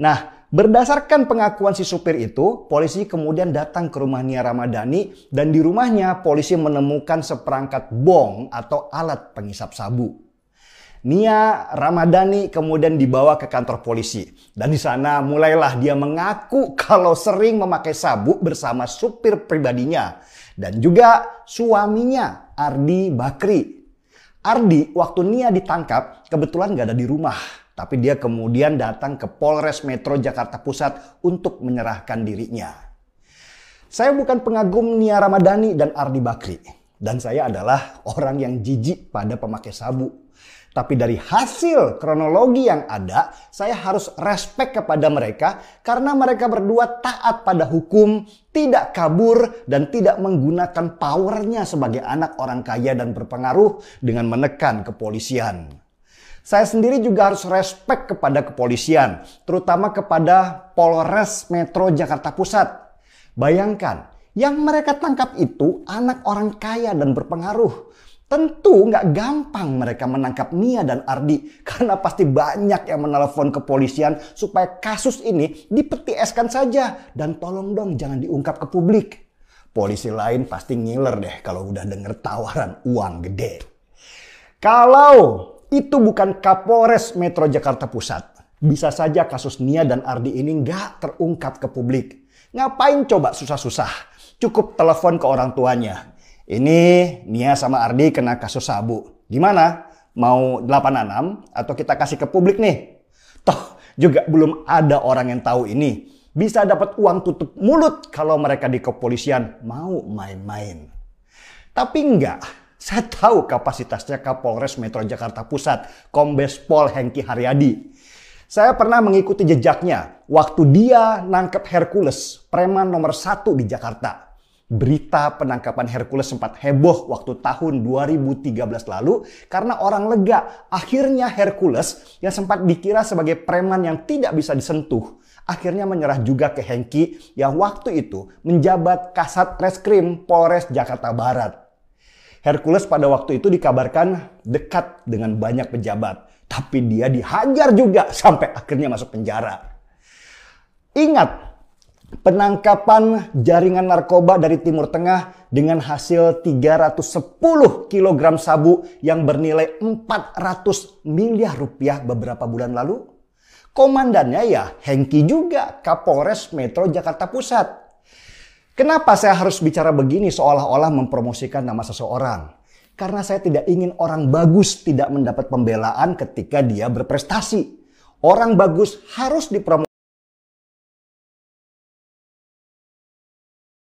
Nah, berdasarkan pengakuan si supir itu, polisi kemudian datang ke rumah Nia Ramadhani dan di rumahnya polisi menemukan seperangkat bong atau alat pengisap sabu. Nia Ramadhani kemudian dibawa ke kantor polisi dan di sana mulailah dia mengaku kalau sering memakai sabu bersama supir pribadinya dan juga suaminya Ardi Bakri. Ardi waktu Nia ditangkap kebetulan gak ada di rumah. Tapi dia kemudian datang ke Polres Metro Jakarta Pusat untuk menyerahkan dirinya. Saya bukan pengagum Nia Ramadhani dan Ardi Bakri. Dan saya adalah orang yang jijik pada pemakai sabu. Tapi dari hasil kronologi yang ada, saya harus respek kepada mereka karena mereka berdua taat pada hukum, tidak kabur, dan tidak menggunakan powernya sebagai anak orang kaya dan berpengaruh dengan menekan kepolisian. Saya sendiri juga harus respect kepada kepolisian, terutama kepada Polres Metro Jakarta Pusat. Bayangkan, yang mereka tangkap itu anak orang kaya dan berpengaruh. Tentu nggak gampang mereka menangkap Nia dan Ardi karena pasti banyak yang menelepon kepolisian supaya kasus ini dipetieskan saja dan tolong dong jangan diungkap ke publik. Polisi lain pasti ngiler deh kalau udah denger tawaran uang gede. Kalau itu bukan Kapolres Metro Jakarta Pusat. Bisa saja kasus Nia dan Ardi ini nggak terungkap ke publik. Ngapain coba susah-susah? Cukup telepon ke orang tuanya. Ini Nia sama Ardi kena kasus sabu. Gimana? Mau 86 atau kita kasih ke publik nih? Toh juga belum ada orang yang tahu ini. Bisa dapat uang tutup mulut kalau mereka di kepolisian mau main-main. Tapi enggak, saya tahu kapasitasnya Kapolres Metro Jakarta Pusat, Kombes Pol Hengki Haryadi. Saya pernah mengikuti jejaknya waktu dia nangkep Hercules, preman nomor satu di Jakarta. Berita penangkapan Hercules sempat heboh waktu tahun 2013 lalu karena orang lega. Akhirnya Hercules yang sempat dikira sebagai preman yang tidak bisa disentuh, akhirnya menyerah juga ke Hengki yang waktu itu menjabat Kasat Reskrim Polres Jakarta Barat. Hercules pada waktu itu dikabarkan dekat dengan banyak pejabat, tapi dia dihajar juga sampai akhirnya masuk penjara. Ingat, penangkapan jaringan narkoba dari Timur Tengah dengan hasil 310 kg sabu yang bernilai 400 miliar rupiah beberapa bulan lalu? Komandannya ya Hengki juga, Kapolres Metro Jakarta Pusat. Kenapa saya harus bicara begini seolah-olah mempromosikan nama seseorang? Karena saya tidak ingin orang bagus tidak mendapat pembelaan ketika dia berprestasi. Orang bagus harus dipromosikan.